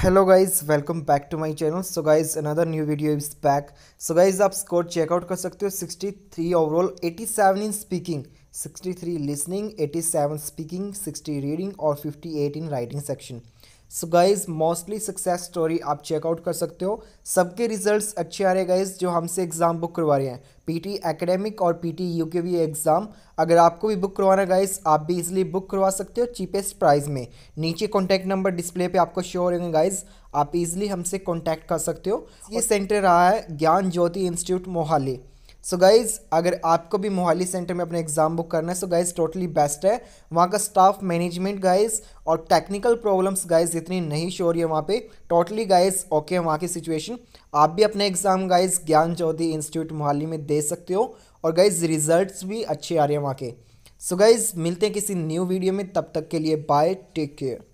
hello guys welcome back to my channel so guys another new video is back so guys आप score check out कर सकते हो 63 overall 87 in speaking 63 listening 87 speaking 60 reading और 58 in writing section so guys mostly success story आप check out कर सकते हो सबके रिजल्ट्स अच्छे आ रहे हैं गाइज जो हमसे एग्ज़ाम बुक करवा रहे हैं पीटी एकेडमिक और पीटी यू के भी एग्ज़ाम अगर आपको भी बुक करवाना गाइज आप भी इजिली बुक करवा सकते हो चीपेस्ट प्राइस में नीचे कॉन्टैक्ट नंबर डिस्प्ले पे आपको शो हो रहे हैं गाइज आप इजिली हमसे कॉन्टैक्ट कर सकते हो ये सेंटर रहा है Gyan Jyoti institute Mohali so so guys अगर आपको भी मोहाली सेंटर में अपना एग्ज़ाम बुक करना है सो गाइज़ टोटली बेस्ट है वहाँ का स्टाफ मैनेजमेंट गाइज़ और टेक्निकल प्रॉब्लम्स गाइज़ इतनी नहीं शो रही है वहाँ पे टोटली गाइज़ ओके है वहाँ की सिचुएशन आप भी अपने एग्ज़ाम गाइज़ ज्ञान चौधरी इंस्टीट्यूट मोहाली में दे सकते हो और गाइज़ रिजल्ट भी अच्छे आ रहे हैं वहाँ के सो so गाइज़ मिलते हैं किसी न्यू वीडियो में तब तक के लिए बाय टेक केयर